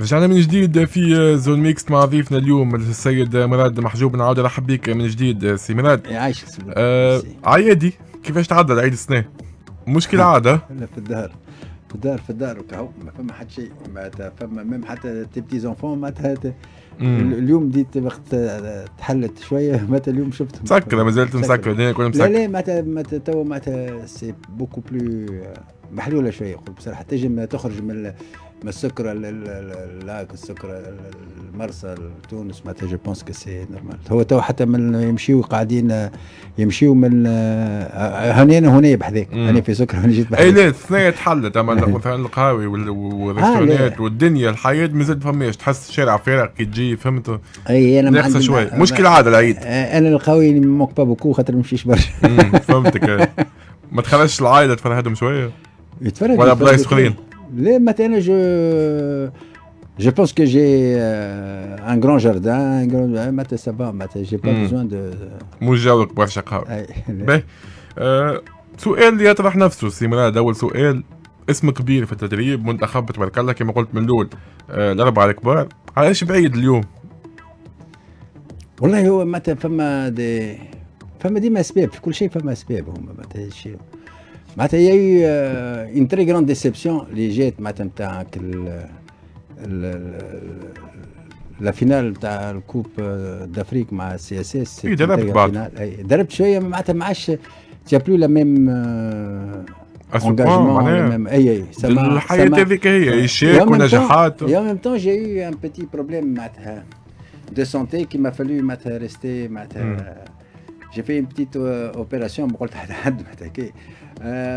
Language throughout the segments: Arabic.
رجعنا من جديد في آه، زون ميكس مع ضيفنا اليوم السيد مراد محجوب نعاود نرحب بك من جديد آه، سي مراد إيه، عايش آه عيادي كيفاش تعدى عيد السنه مش كالعاده لا في الدار في الدار في الدار وكاهو ما فما حتى شيء معناتها فما ميم حتى تي بتي زونفون معناتها اليوم ديت وقت آه، تحلت شويه معناتها اليوم شفتهم مسكره مازالت مسكره الدنيا كلها مسكره لا لا معناتها تو معناتها سي بوكو بلو محلوله شويه بصراحه تجم تخرج من من السكر que السكر المرسى تونس معناتها جو بونس كو سي نورمال هو تو حتى من يمشيو قاعدين يمشيو من هنا هنا بحذاك انا في سكر انا جيت بحذاك اي لا الثنايا تحلت اما مثلا القهاوي والريستورانات آه، والدنيا الحياه مازال فماش تحس الشارع فارغ كي تجي فهمت اي انا ناقصه شويه مش كالعاده العيد آه، انا القهاوي موكبا بوكو خاطر ما نمشيش برشا فهمتك ما تخرجش العائله تفرهدهم شويه ولا بلايص اخرين Les maintenant, je, je pense que j'ai euh, un grand jardin. Un grand, euh, maintenant, ça va. Maintenant, j'ai pas hmm. besoin de. مجاوك بغير شقاوك. باهي. آه، سؤال اللي يطرح نفسه سي مراد اول سؤال اسم كبير في التدريب منتخب تبارك الله كما قلت من الاول آه الاربعه الكبار علاش بعيد اليوم؟ والله هو متى فما دي فما ديما اسباب في كل شيء فما اسباب هما متى الشيء Il y a eu euh, une très grande déception. Je suis allé à la finale de la Coupe euh, d'Afrique, à la CSS. Il y a eu une petite opération. Il n'y a plus le même engagement. Il y a eu un Et en même temps, j'ai eu un petit problème de santé qui m'a fallu rester. Hmm. J'ai fait une petite euh, opération.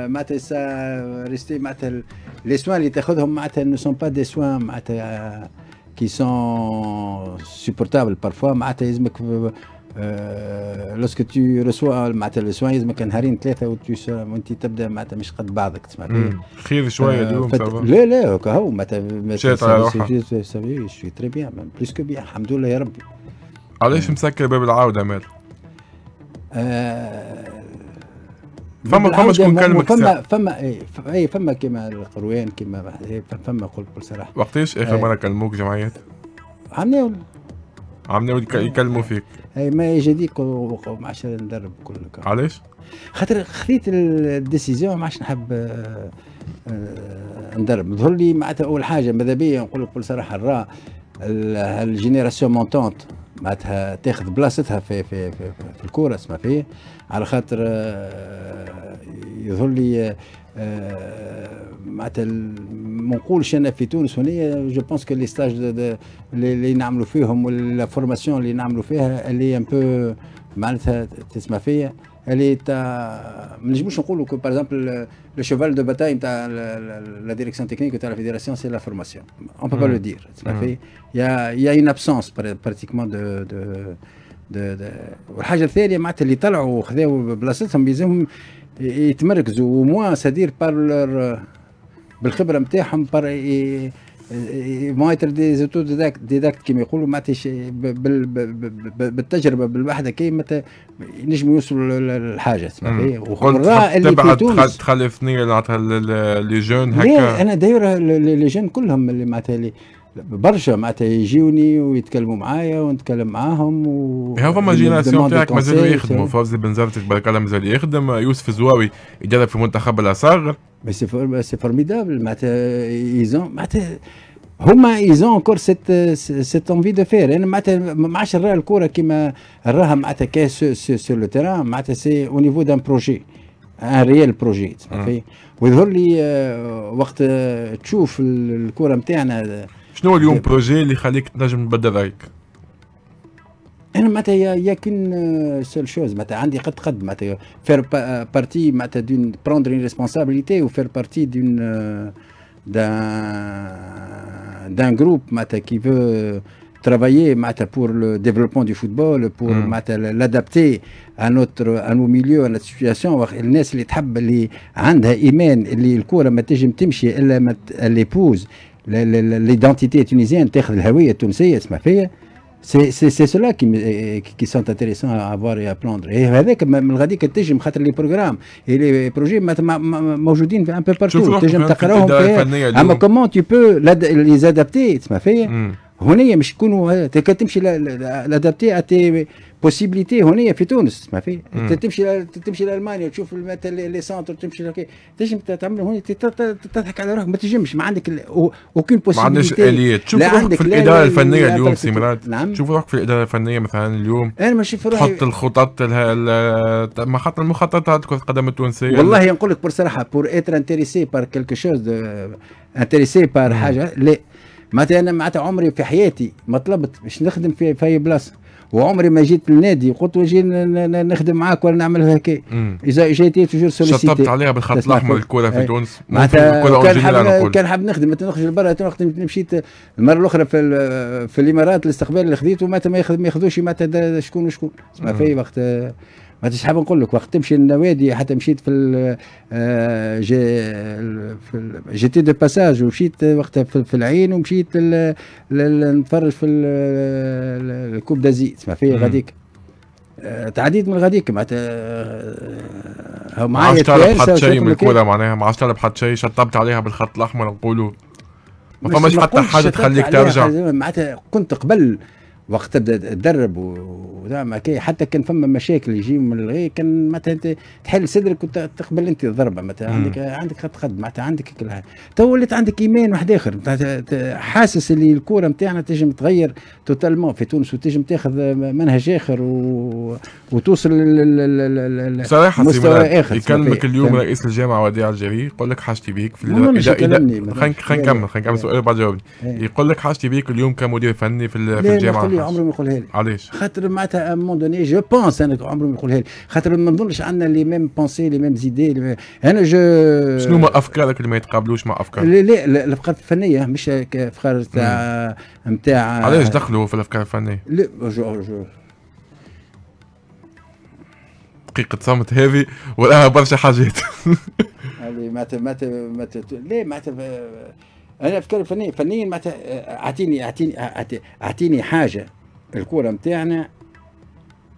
معناتها سا ريستي معناتها لي سوان اللي تاخذهم معناتها نو سون با دي سوان معناتها كي سون سوبورتابل بارفوا معناتها يلزمك لوسكو تو رسوا معناتها لو سوان يلزمك نهارين ثلاثه وانت تبدا معناتها مش قد بعضك تسمع خير شويه اليوم لا لا هكا هو معناتها مشيت على روحك شوي تري بيان بليس كو بيان الحمد لله يا ربي علاش مسكر باب العوده مال؟ فما يعني فما شكون كان المكتسب فما اي اي فما كيما القروان كيما إيه، فما قول بكل صراحه وقتاش اخر إيه. مره كلموك جمعيات؟ عم ناول عم ناول يكلموا فيك اي ما يجديك ما عادش ندرب كل علاش؟ خاطر خذيت الديسيزيون ما عادش نحب آه،, أه ندرب ظهر لي معناتها اول حاجه ماذا بيا نقول لك بكل صراحه الرا الجينيراسيون مونتونت معناتها تاخذ بلاصتها في في في, في الكوره اسمها فيه على خاطر آه، يظهر لي آه، معناتها ما نقولش انا في تونس هنا جو بونس كو لي ستاج اللي نعملوا فيهم ولا فورماسيون اللي نعملوا فيها اللي ان بو معناتها تسمى فيها elle est à que par exemple le cheval de bataille la, la direction technique de la fédération c'est la formation on peut mmh. pas hmm. le dire hmm. il mmh. y, a, y a une absence pratiquement de, de de de والحاجه الثانيه معناتها اللي طلعوا خذاوا بلاصتهم بيزهم يتمركزوا وموا سدير بار بالخبره نتاعهم بار مونيتور دي زيتو ديداكت, ديداكت كيما يقولوا ما بالتجربه بالوحده كي متى نجموا يوصلوا للحاجه إيه؟ وخبراء اللي في تونس تخلف نيه لي جون هكا انا دايره لي جون كلهم اللي معناتها برشا معناتها يجوني ويتكلموا معايا ونتكلم معاهم و هما الجيناسيون تاعك مازالوا يخدموا فوزي بن زرتك بارك الله مازال يخدم يوسف الزواوي يدرب في منتخب الاصاغر سي فورميدابل معناتها ايزون معناتها هما ايزون انكور سيت سيت انفي دو فير انا معناتها ما عادش نراها الكره كيما نراها معناتها كي سور لو تيران معناتها سي او نيفو دان بروجي ان ريال بروجي ويظهر لي آه، وقت تشوف الكره نتاعنا شنو اليوم بروجي اللي يخليك تنجم تبدل رايك؟ انا معناتها يا كان سول شوز معناتها عندي قد قد معناتها فير بارتي معناتها دون بروندر اون ريسبونسابيليتي وفير بارتي دون دان دان جروب معناتها كي فو travailler pour le développement du football, pour hmm. l'adapter à notre à nos milieux, à notre situation. Les gens qui l'identité tunisienne, c'est cela qui, qui sont intéressants à voir et à apprendre. Et avec, malgré que les programmes et les projets, je dis un peu partout. Ah, comment tu peux les adapter, هنا مش يكونوا آه، تمشي لادابتي اتي بوسيبيليتي هنا في تونس ما في تمشي تمشي لالمانيا تشوف مثلا لي سونتر تمشي تنجم تعمل هنا تضحك على روحك ما تنجمش ما عندك اوكين بوسيبيليتي ما عندكش اليات تشوف روحك في الاداره الفنيه اليوم سي مراد نعم تشوف روحك في الاداره الفنيه مثلا اليوم انا ماشي في روحي تحط الخطط ما خاطر المخططات كره القدم التونسيه والله نقول لك بصراحه بور اتر انتريسي بار كيلكو شوز انتريسي بار حاجه لا معناتها انا معناتها عمري في حياتي ما طلبت باش نخدم في في بلاصه وعمري ما جيت للنادي قلت وجي نخدم معاك ولا نعمل هكا اذا جيتي توجور سوليسيتي شطبت عليها بالخط الاحمر الكره في تونس معناتها كان حاب كان حاب نخدم نخرج لبرا وقت مشيت المره الاخرى في في الامارات الاستقبال اللي خذيته ما ياخذوش معناتها شكون وشكون ما في وقت ما تسحب نقول لك وقت تمشي للنوادي حتى مشيت في ال آه، جي في جيتي دو باساج ومشيت وقتها في العين ومشيت نتفرج في الكوب دازي تسمع في غاديك آه، تعديت من غاديك معناتها آه، ما عادش تعرف حد شيء من الكوره إيه؟ معناها ما عادش تعرف حد شيء شطبت عليها بالخط الاحمر نقولوا ما فماش حتى حاجه تخليك ترجع معناتها كنت قبل وقت تبدا تدرب كي حتى كان فما مشاكل يجي من كان معناتها انت تحل صدرك وتقبل انت الضربه معناتها عندك عندك خط خد معناتها عندك كل حاجه تو ولات عندك ايمان واحد اخر حاسس اللي الكوره نتاعنا تنجم تغير توتالمون في تونس وتنجم تاخذ منهج اخر و... وتوصل لل... صراحه مستوى اخر يكلمك اليوم رئيس الجامعه وديع الجري يقول لك حاجتي بيك في خلينا نكمل خلينا نكمل سؤال وبعد جاوبني إيه. يقول لك حاجتي بيك اليوم كمدير فني في الجامعه عمره ما يقولها لي علاش خاطر معناتها امون دوني جو بونس انا عمره ما يقولها لي خاطر ما نظنش عندنا لي ميم بونسي لي ميم زيدي انا جو شنو ما افكارك اللي ما يتقابلوش مع افكارك لا لا الافكار الفنيه مش افكار تاع نتاع علاش دخلوا في الافكار الفنيه لا جو جو دقيقة صمت هذه وراها برشا حاجات. معناتها معناتها معناتها لا معناتها انا افكار فنيه فنيا معناتها اعطيني اعطيني اعطيني حاجه الكوره نتاعنا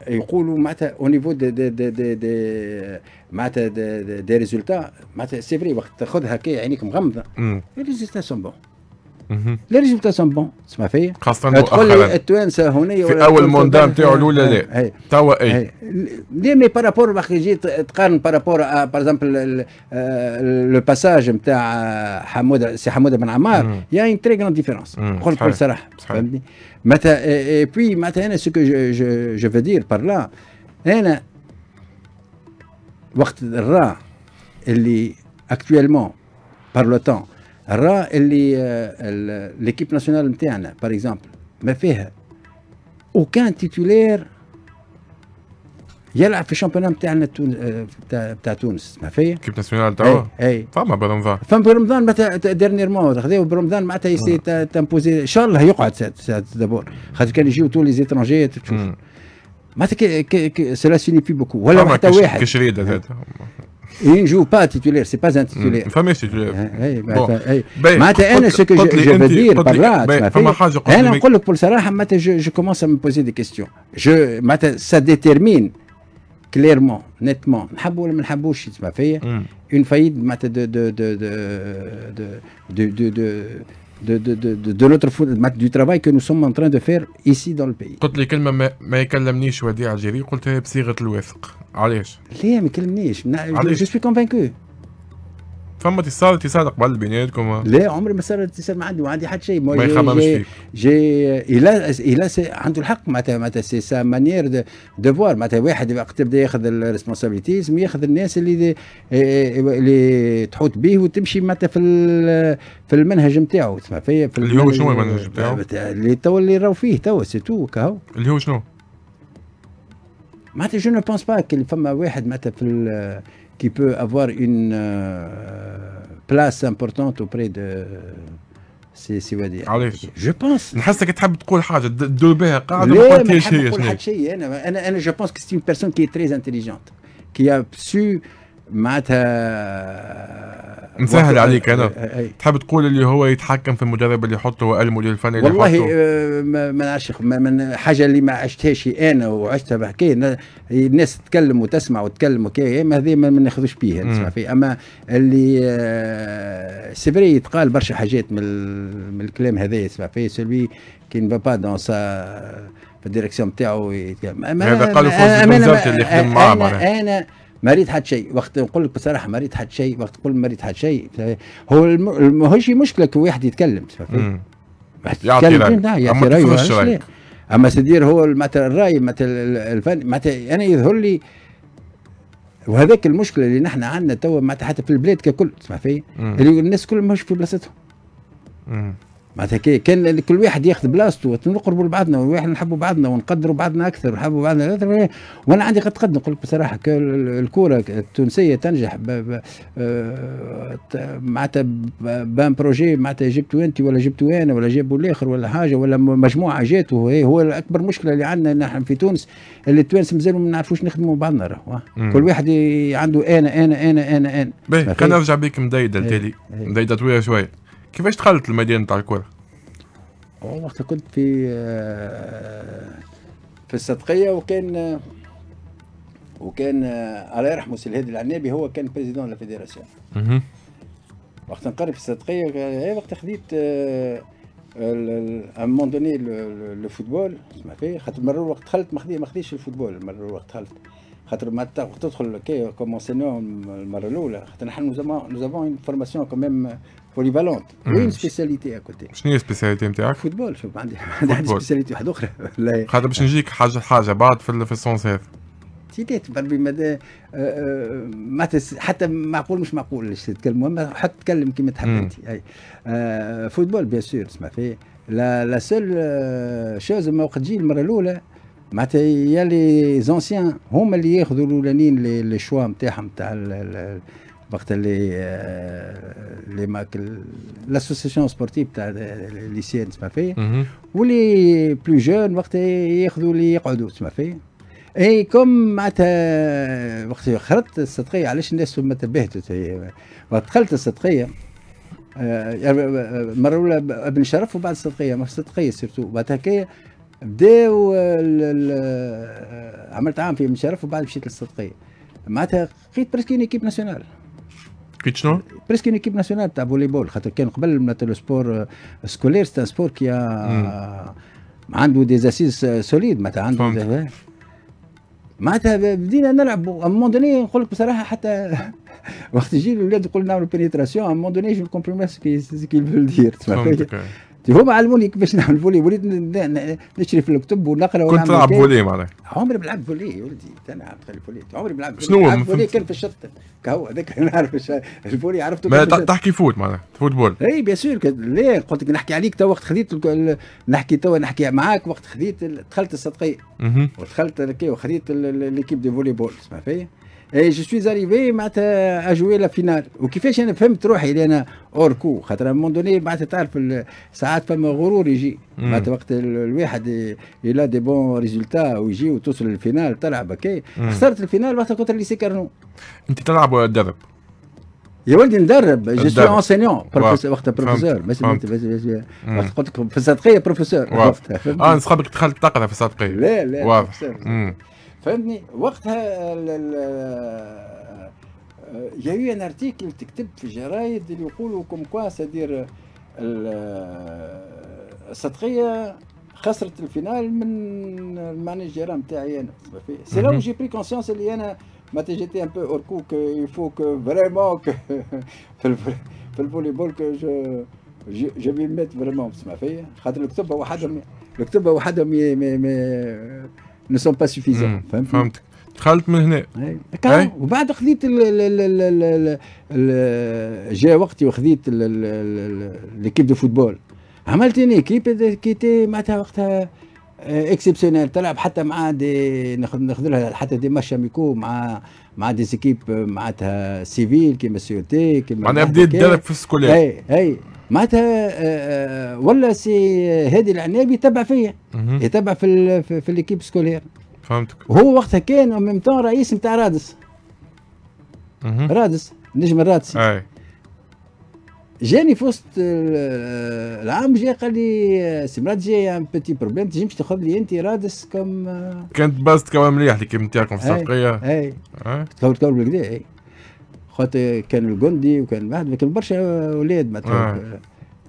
يقولوا معناتها او نيفو دي دي دي دي دي معناتها دي, ريزولتا معناتها سي فري وقت تاخذها كي عينيك مغمضه ريزولتا سون بون لا ليش جبتها بون تسمع فيا خاصه مؤخرا التوانسه هنا في اول موندا نتاعو الاولى لا توا اي لا مي بارابور باغ يجي تقارن بارابور باغ اكزومبل لو باساج نتاع حمود سي حمود بن عمار يا إن تري كرون ديفيرونس قلت بكل صراحه فهمتني معناتها اي بوي معناتها انا سو كو جو فو دير بار لا انا وقت الرا اللي اكتويلمون بار لو تون را اللي ليكيب ناسيونال نتاعنا باغ اكزومبل ما فيها وكان تيتولير يلعب في الشامبيون نتاعنا نتاع آه، تونس ما فيا كيب ناسيونال تاعو اي فما برمضان فما برمضان معناتها ديرنييرمون خذاو برمضان معناتها يسي تامبوزي ان شاء الله يقعد دابور خاطر كان يجيو تو لي زيترونجي تشوف معناتها سلا سينيفي بوكو ولا حتى واحد كشريده il ne joue pas titulaire, ce n'est pas un titulaire. fameux Famille titulaire. Hein, bah, bon. Ben, ce que je, veux dire par là, ben, fait, hein, je, je commence à me poser des questions. Je, ça détermine clairement, nettement, hmm. une faillite de... de, de, de, de, de, de, de de, de, de, de notre du travail que nous sommes en train de faire ici dans le pays. je suis convaincu. فما اتصال اتصال قبل بيناتكم لا عمري ما صار اتصال ما عندي ما عندي حتى شيء ما يخممش فيك جي الى الى عنده الحق معناتها معناتها سي سا مانيير دو فوار معناتها واحد وقت تبدا ياخذ الريسبونسابيتيز ياخذ الناس اللي إيه- إيه- إيه- اللي تحوط به وتمشي معناتها في في المنهج نتاعو تسمع في, في اللي هو شنو المنهج نتاعو؟ اللي تو اللي راهو فيه تو سي تو كهو اللي هو شنو؟ معناتها جو نو بونس با كي فما واحد معناتها في qui peut avoir une euh, place importante auprès de... Je pense... Je pense que c'est une personne qui est très intelligente, qui a su mettre... مسهل عليك انا تحب تقول اللي هو يتحكم في المدرب اللي يحطه والمدير الفني اللي والله يحطه والله ما نعرفش من حاجه اللي ما عشتهاش انا وعشتها بحكايه الناس تتكلم وتسمع وتتكلم وكي ما هذه ما ناخذوش بيها نسمع فيه اما اللي آه، سيفري يتقال برشا حاجات من, من الكلام هذا يسمع فيه سيلفي كي با با دون سا في الديريكسيون نتاعو هذا قالوا فوز اللي خدم معاه انا, أنا ما حد شيء وقت نقول لك بصراحه ما حد شيء وقت تقول ما حد شيء هو ماهوش مشكله واحد يتكلم يعطي راي اما رأي اما سدير هو معناتها الراي معناتها الفن معناتها يعني انا يظهر لي وهذاك المشكله اللي نحن عندنا توا معناتها حتى في البلاد ككل تسمع في اللي الناس كلهم ماهوش في بلاصتهم معناتها كان كل واحد ياخذ بلاصته ونقربوا لبعضنا ونحبوا نحبوا بعضنا ونقدروا بعضنا اكثر ونحبوا بعضنا اكثر وانا عندي قد قد نقول بصراحه الكوره التونسيه تنجح آه، معناتها بان بروجي معناتها جبتوا انت ولا جبتوا انا ولا جابوا الاخر ولا حاجه ولا مجموعه جات هو اكبر مشكله اللي عندنا نحن في تونس اللي التوانسه مازالوا ما نعرفوش نخدموا بعضنا راهو كل واحد عنده انا انا انا انا انا, أنا. باهي كان نرجع بيك مدايده التالي إيه، إيه. مدايده طويله شويه كيفاش دخلت المدينه تاع الكره وقت كنت في آه، في الصدقيه وكان آه، وكان آه، الله يرحمه سي الهادي العنابي هو كان بريزيدون لا اها. وقت نقري في الصدقيه أيوة، وقت خديت ان مون دوني لو فوتبول اسمع فيه خاطر مرة وقت دخلت ما خذيتش الفوتبول مرة وقت دخلت خاطر ما تدخل كي كومونسيون المره الاولى خاطر نحن نو افون اون فورماسيون كوميم بوليفالونت وين سبيسياليتي ا كوتي شنو هي سبيسياليتي نتاعك؟ فوتبول شوف عندي عندي سبيسياليتي واحده اخرى خاطر باش نجيك حاجه حاجه بعد في السونس هذا سيتيت بربي مدى ما حتى معقول مش معقول اللي تتكلم المهم حط تكلم كما تحب mm. انت اي فوتبول بيان سور اسمع فيه لا لا سول شوز ما وقت تجي المره الاولى معناتها يا لي زونسيان هما اللي ياخذوا الاولانيين لي شوا نتاعهم تاع وقت اللي آه، اللي ماك لاسوسيسيون سبورتيف تاع سيان تسمع فيا واللي بلو جون وقت ياخذوا اللي يقعدوا تسمع فيا اي كوم معناتها وقت خرجت الصدقيه علاش الناس ما تبهتت وقت دخلت الصدقيه مره اولى ابن شرف وبعد الصدقيه ما الصدقيه سيرتو بعد هكايا بداو عملت عام في مشرف وبعد مشيت للصدقيه معناتها لقيت برسك ايكيب ناسيونال لقيت شنو؟ برسك ايكيب ناسيونال تاع فولي بول خاطر كان قبل معناتها لو سبور آه، سكولير سي سبور كي آه، عنده دي اسيس سوليد معناتها عنده معناتها بدينا نلعب امون دوني نقول لك بصراحه حتى وقت يجي الاولاد يقول نعملوا بينيتراسيون امون دوني جو كومبري سكي سكي فول دير هما علموني كيفاش نعمل فولي وليت نشري في الكتب ونقرا كنت تلعب فولي معناها عمري ما لعبت فولي ولدي انا عرفت الفولي عمري ما لعبت شنو فولي كان في الشط كهو هذاك نعرف الفولي عرفته ما تحكي فوت معناها فوت بول اي بيان سور لا قلت لك نحكي عليك تو وقت خذيت نحكي تو نحكي معاك وقت خذيت دخلت الصدقيه ودخلت وخذيت ليكيب دي فولي بول اسمها فيا اي جو سوي اريفي معناتها اجوي لا فينال وكيفاش انا فهمت روحي اللي انا اوركو خاطر مون دوني معناتها تعرف ساعات فما غرور يجي معناتها وقت الواحد يلا دي بون ريزولتا ويجي وتوصل للفينال تلعب هكا خسرت الفينال وقتها كنت اللي كارنو انت تلعب ولا تدرب؟ يا ولدي ندرب جو سوي انسينيون وقتها بروفيسور بس وقت قلت لك في الصدقيه بروفيسور اه صحابك دخلت تقرا في الصدقيه لا لا واضح فهمتني وقتها جاي ان ارتيكل تكتب في الجرايد اللي يقولوا كوم كوا سدير الصدقيه خسرت الفينال من المعني نتاعي تاعي انا سي لا جي بري كونسيونس اللي انا ما تجيتي ان بو اوركو يفو كو فريمون في في الفولي بول كو جو جو بي ميت فريمون تسمع فيا خاطر الكتب وحدهم الكتب وحدهم ne sont pas suffisants فهمت, فهمت. دخلت من هنا وبعد خذيت جاء وقتي وخذيت ليكيب دو فوتبول عملت اون ايكيب تي معناتها وقتها اكسبسيونيل تلعب حتى مع دي ناخذ لها حتى دي ماتش اميكو مع مع دي زيكيب معناتها سيفيل كيما سيوتي كيما معناها بديت دارك في السكولير اي اي معناتها آه، آه، ولا سي هادي العنابي يتبع فيا يتبع في في ليكيب سكولير فهمتك وهو وقتها كان وميم رئيس نتاع رادس رادس نجم الرادس أي. جاني في وسط آه، العام جا قال لي سي مراد جاي ان بيتي بروبليم تنجمش تاخذ لي انت رادس كم كانت باست كمان مليح اللي نتاعكم في الصفقيه اي تكور تكور بالكدا اي خاطر كان الجندي وكان واحد لكن برشا اولاد معناتها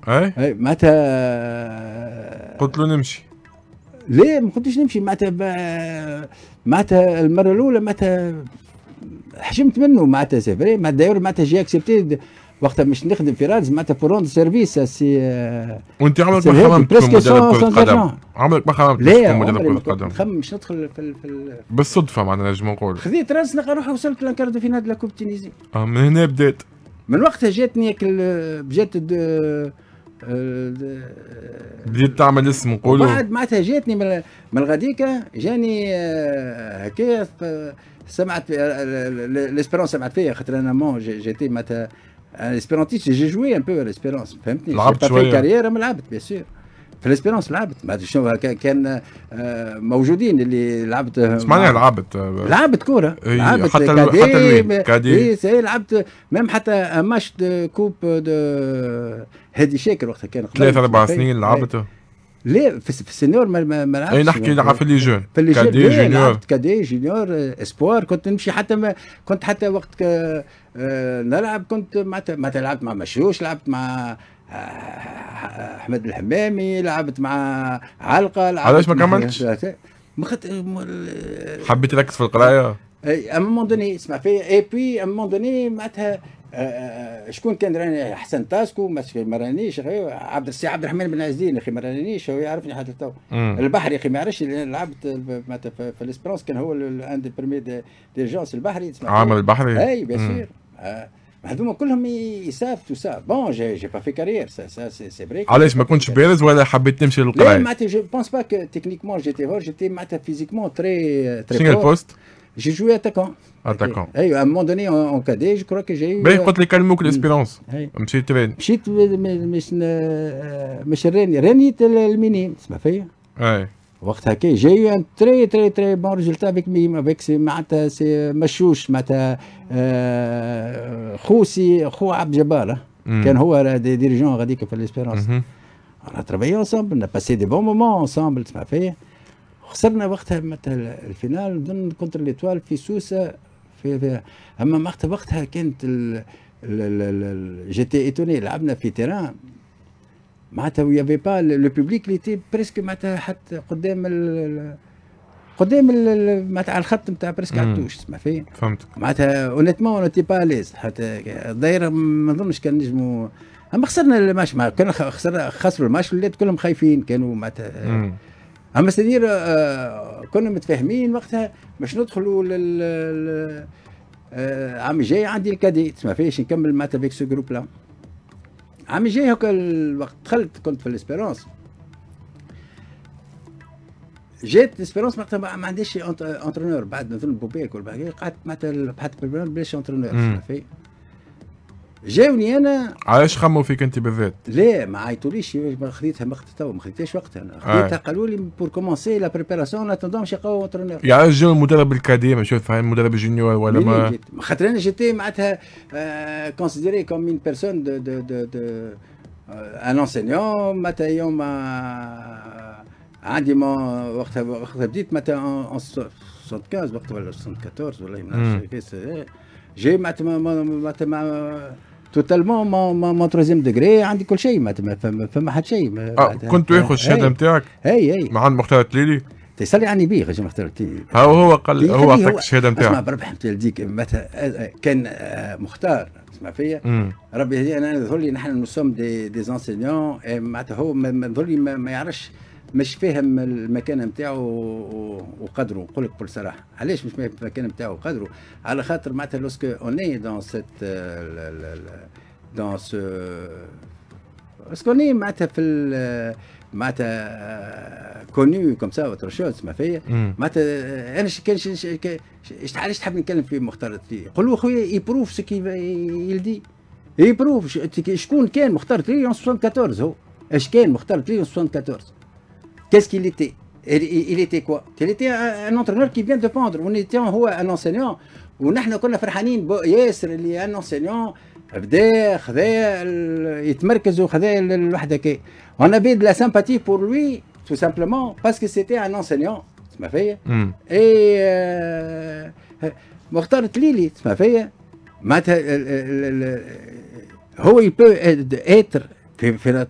آه. اي اي معناتها قلت له نمشي ليه ما قلتش نمشي معناتها معناتها المره الاولى معناتها حشمت منه معناتها سافر معناتها داير معناتها جي اكسبتي وقتها باش نخدم في رادز معناتها بور روند سيرفيس سي آه، وانت عمرك ما خممت كرة القدم عمرك ما خممت لا عمري ما خمم مش ندخل في, ال... في ال... بالصدفه معناتها نجم نقول خذيت رادز نلقى روحي وصلت لانكار دو فينال لاكوب تينيزي تونيزي اه من هنا بدات من وقتها جاتني جات آه، بديت تعمل اسم نقولوا بعد معناتها جاتني من, من جاني آه، هكايا سمعت ليسبيرونس سمعت فيا خاطر انا مون جيتي معناتها الاسبيرانتيست جي جوي ان بو الاسبيرانس فهمتني لعبت شويه الكاريير ما لعبت بيان سور في الاسبيرانس لعبت ما ادري شنو كان موجودين اللي لعبت اسمعني لعبت لعبت كوره لعبت حتى كادي حتى اي لعبت ميم حتى ماتش كوب دو هادي شاكر وقتها كان ثلاث اربع سنين لعبته لا في, السينيور ما, نعرفش اي نحكي يعني. نعرف في لي جون في لي جون كادي جونيور كادي جونيور اسبوار كنت نمشي حتى ما كنت حتى وقت آه، آه، نلعب كنت معناتها معناتها لعبت مع مشروش لعبت مع آه، احمد الحمامي لعبت مع علقه لعبت علاش ما كملتش؟ ما م... حبيت تركز في القرايه اي ام دوني اسمع في اي بي ام دوني معناتها آه، آه، شكون كان راني حسن تاسكو ما اخي عبد السي عبد الرحمن بن عزين اخي رانيش هو يعرفني حتى تو البحري اخي ما يعرفش لعبت معناتها في الاسبرانس كان هو ان دي بريمي ديرجونس البحري عامل البحري اي بيان آه، سير هذوما كلهم يسافتوا سا بون جي جي با في كارير سا سا سي بريك علاش ما كنتش بارز ولا حبيت تمشي للقرايه؟ لا معناتها جو بونس با تكنيكمون جيتي هور جيتي معناتها فيزيكمون تري تري شنو البوست؟ J'ai joué attaquant. Attaquant. à un moment donné, en, cadet, je crois que j'ai eu. Mais ben, euh, contre les Calmouk d'Espérance. Euh, monsieur mes Monsieur Reni. Reni, tel le mini. C'est ma fille. Ouais. J'ai eu un très très très bon résultat avec Mim, avec ses Mata, ses euh, Machouch, Mata, Khoussi, Khou Abjabal, qui hein. hmm. est le dirigeant dirigeants l'espérance. Mhm. On a travaillé ensemble, on a passé de bons moments ensemble, tu ma fait. خسرنا وقتها مثلا الفينال نظن كونتر ليتوال في سوسه في, في اما وقتها كانت ال ال ال جيتي ايتوني لعبنا في تيران معناتها ويافي با لو بوبليك اللي تي بريسك معناتها حتى قدام ال قدام معناتها على الخط نتاع بريسك على التوش تسمع فيه فهمتك معناتها اونيتمون اون تي با ليز حتى دايره ما نظنش كان نجمو اما خسرنا الماتش كان خسرنا خسروا الماتش ولات كلهم خايفين كانوا معناتها اما سدير آه، آه، كنا متفاهمين وقتها باش ندخلوا لل آه، عام جاي عندي الكاديت ما فيش نكمل معناتها بيك سو جروب لا عام جاي هكا الوقت دخلت كنت في الاسبيرونس جات الاسبيرونس معناتها ما عنديش انترونور بعد نظن بوبيك ولا قعدت معناتها بحثت بلاش انترونور جاوني انا علاش خموا فيك انت بالذات؟ لا ما عيطوليش ما خذيتها ما تو ما خذيتهاش وقتها انا خذيتها آه. قالوا لي بور كومونسي لا بريباراسيون اتوندون باش يقوى انترونور يعني علاش جاو المدرب الكادي مش فاهم المدرب الجونيور ولا ما خاطر انا جيتي معناتها اه كونسيديري كوم اون بيرسون دو دو دو دو ان انسينيون معناتها يوم اه عندي ما وقتها وقتها بديت معناتها 75 وقتها ولا 74 والله ما نعرفش آه. جاي معناتها معناتها توتالمون مون تروزيام ديغري عندي كل شيء ما فما حد شيء آه كنت تاخذ الشهاده نتاعك اي اي مع المختار التليلي تسالي عني بيه خرج مختار التليلي هو هو قال هو اعطاك الشهاده نتاعك اسمع بربي حمد يديك كان آه، مختار اسمع فيا ربي هدي انا نظهر لي نحن نسوم دي دي معناتها هو نظهر لي ما, ما يعرفش مش فاهم المكان نتاعو وقدره نقول لك بكل صراحه علاش مش فاهم المكان نتاعو وقدره على خاطر معناتها لوسكو اوني دون سيت دون سو اسكو اوني معناتها في معناتها كوني كوم سا اوتر شوز ما فيا معناتها euh, انا كان علاش تحب نتكلم في مختلط فيه قول له خويا يبروف سو كي يلدي يبروف شكون كان مختار لي 74 هو اش كان مختار لي 74 Qu'est-ce qu'il était il était quoi Il était un entraîneur qui vient de pendre. On était en haut, un enseignant on كنا فرحانين ياسر اللي ان enseignant بدا خذا يتمركز وخذا الوحده كي. On avait de la sympathie pour lui tout simplement parce que c'était un enseignant. Et, ma اي مختار تليلي تسمع فيا؟ معناتها هو يبو اتر في في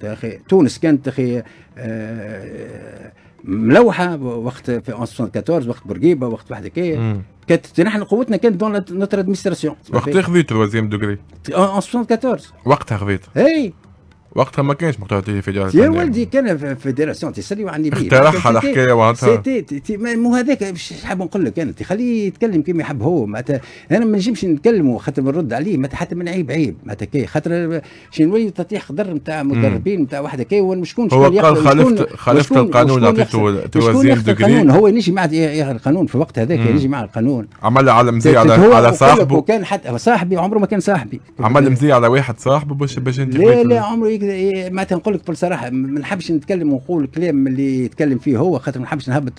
في تونس كانت اخي آه، ملوحه وقت في 1974 وقت بورقيبه وقت واحد هكايا كانت نحن قوتنا كانت دون نوتر ادمينستراسيون وقت خذيت دوازيام دوغري 1974 وقتها خذيت اي وقتها ما كانش مقترح الفيدرالية يا ولدي كان فيدراسيون تيسالي وعندي بيه اقترحها الحكايه وقتها سيتي مو هذاك مش حاب نقول لك انا خليه يتكلم كما يحب هو معناتها انا ما نجمش نتكلموا خاطر نرد عليه معناتها حتى من عيب عيب معناتها كي خاطر شنو نولي تطيح قدر نتاع مدربين نتاع واحد كي شكون هو قال خالفت خالفت القانون عطيته توازير دوكري هو نجي مع القانون في الوقت هذاك نجي مع القانون عمل على مزيه على على صاحبه وكان حتى صاحبي عمره ما كان صاحبي عمل مزيه على واحد صاحبه باش باش لا لا عمره إيه، ما تنقول لك بصراحه ما نحبش نتكلم ونقول الكلام اللي يتكلم فيه هو خاطر ما نحبش نهبط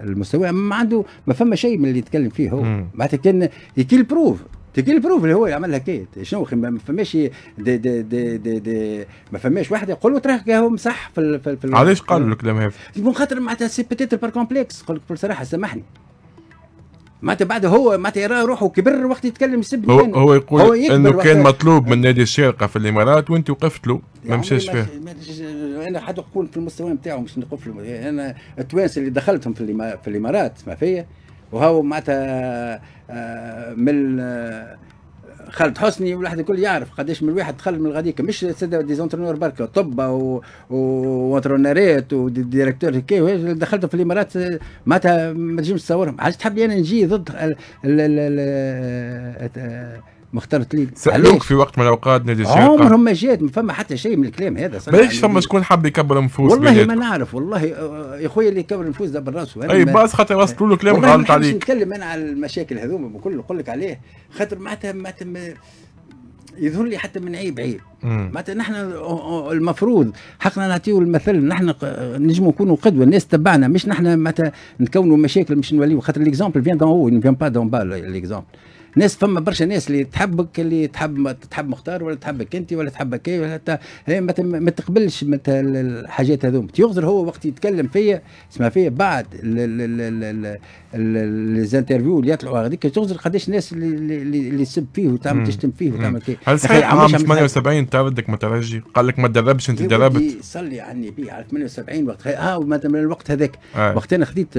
المستوى ما عنده ما فما شيء من اللي يتكلم فيه هو معناتها كان يكيل بروف تكيل بروف اللي هو يعملها هكا شنو ما فماش دي دي دي دي دي ما فماش واحد يقول له تراك هو مصح في في, علاش قالوا الكلام هذا؟ من خاطر معناتها سي بتيتر بار كومبلكس نقول لك بصراحه سامحني معناتها بعد هو معناتها يرى روحه كبر وقت يتكلم يسب هو, هو يقول هو انه كان مطلوب من نادي الشارقه في الامارات وانت وقفت له ما يعني مشاش فيها انا حتى نقول في المستوى نتاعه مش نقف له انا التوانسه اللي دخلتهم في, في الامارات ما فيا وهو معناتها آه، آه، من آه، خالد حسني والواحد الكل يعرف قداش من واحد دخل من غاديك مش دي زونترونور برك طب وانترونيرات وديريكتور هكا دخلت في الامارات معناتها ما تنجمش تصورهم علاش تحب انا نجي ضد ما اخترت لي سالوك في وقت من الاوقات نادي الشرقه عمرهم ما جات ما فما حتى شيء من الكلام هذا ماهيش فما شكون حب يكبر نفوس والله ما نعرف والله يا آه، آه، خويا اللي يكبر نفوس ده بالراس اي طيب، باس خاطر وصلوا له كلام غلط عليك نتكلم انا على المشاكل هذوما بكل نقول لك عليه خاطر معناتها معناتها يظهر لي حتى من عيب عيب معناتها نحن آه، المفروض حقنا نعطيو المثل نحن نجموا نكونوا قدوه الناس تبعنا مش نحن معناتها نكونوا مشاكل مش نوليو خاطر ليكزومبل فيان دون هو فيان با دون با ليكزومبل ناس فما برشا ناس اللي تحبك اللي تحب تحب مختار ولا تحبك انت ولا تحبك كي ولا حتى ما تقبلش الحاجات هذوم يغزر هو وقت يتكلم فيا اسمع فيا بعد الانترفيو اللي يطلعوا هذيك تغزر قداش الناس اللي اللي تسب فيه وتعمل تشتم فيه وتعمل كي هل صحيح عام 78 تردك مترجي قال لك ما تدربش انت دربت صلي على النبي على 78 وقت ها آه، من الوقت هذاك آه. وقت انا خذيت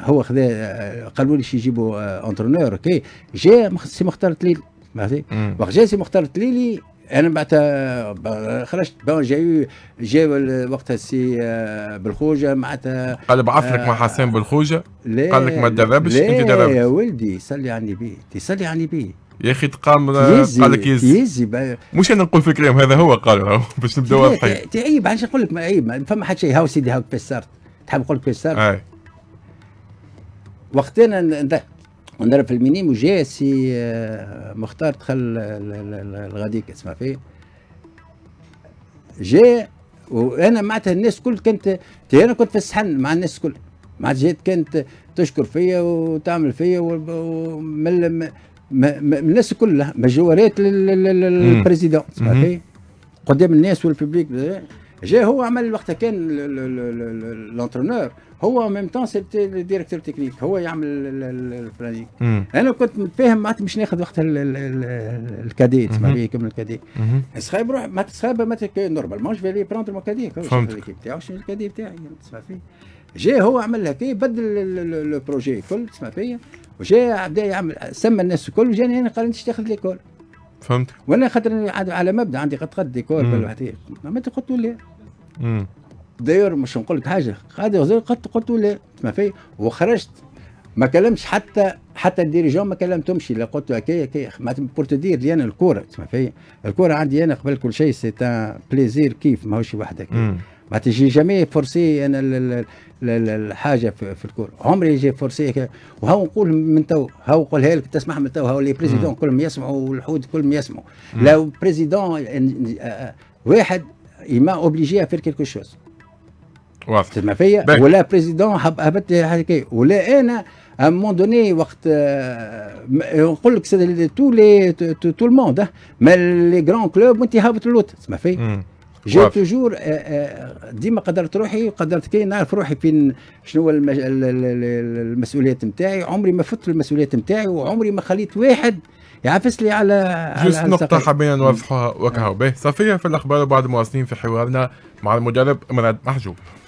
هو خذا آه، قالوا لي يجيبوا انترونور اوكي جاء سي مختار التليلي فهمتي وقت جاء سي مختار آه، تليلي انا معناتها خرجت بون جاي جاي وقتها سي بالخوجه معناتها قال بعث لك آه، مع حسين بالخوجه قال لك ما تدربش انت دربت يا ولدي صلي على النبي صلي على النبي يا اخي تقام آه، قال لك يزي يزي مش انا نقول في الكلام هذا هو قال باش نبدا واضحين عيب علاش نقول لك عيب فما حد شيء هاو سيدي هاو كيف صارت تحب نقول لك كيف صارت وقتنا ونضرب في المينيم وجا سي آه، مختار دخل الغديك اسمها فيه جا وانا معناتها الناس كل كنت انا كنت في الصحن مع الناس كل معناتها جيت كانت تشكر فيا وتعمل فيا ومن الناس كلها مجوارات للبريزيدون قدام الناس والببليك جا هو عمل وقتها كان لونترونور هو ميم تون سيتي ديريكتور تكنيك هو يعمل البلانينغ انا كنت متفاهم معناتها باش ناخذ وقتها الكادي تسمع بيه كمل الكادي سخايب روح ما سخايب معناتها نورمالمون جو فيلي بروندر مون كادي فهمت الكادي شنو الكادي فيه جا هو عمل هكا بدل البروجي الكل تسمع فيا وجا بدا يعمل سمى الناس الكل وجاني انا قال انت تاخذ ليكول فهمت وانا خاطر على مبدا عندي قد قد ديكور بالوحدي ما قلت له لا داير مش نقول لك حاجه قاعد وزير قلت قلت لا ما في وخرجت ما كلمش حتى حتى الديريجون ما كلمتهمش لا قلت هكايا ما بور دير لي انا الكوره تسمع في الكوره عندي انا قبل كل شيء سي بليزير كيف ماهوش وحدك ما تجي جميع فرسي أنا الحاجة في الكور عمري يجي فرسي وهاو نقول من تو هاو نقولها لك تسمح من تو هاو لي بريزيدون كلهم يسمعوا والحود كلهم يسمعوا لو بريزيدون آه، آه، واحد يما اوبليجي افير كيلكو شوز واضح تسمع فيا ولا بريزيدون هبت هبط ولا انا ا un moment donné, on que آه، c'est تو les, tout, tout le كلوب وانت هابط اللوت grands فيا جو توجور آه، آه، ديما قدرت روحي قدرت كي نعرف روحي فين شنو هو المسؤوليات نتاعي عمري ما فت المسؤوليات نتاعي وعمري ما خليت واحد يعفس لي على جوست نقطة حبينا نوضحوها وكهو به صفية في الأخبار وبعد مواصلين في حوارنا مع المدرب مراد محجوب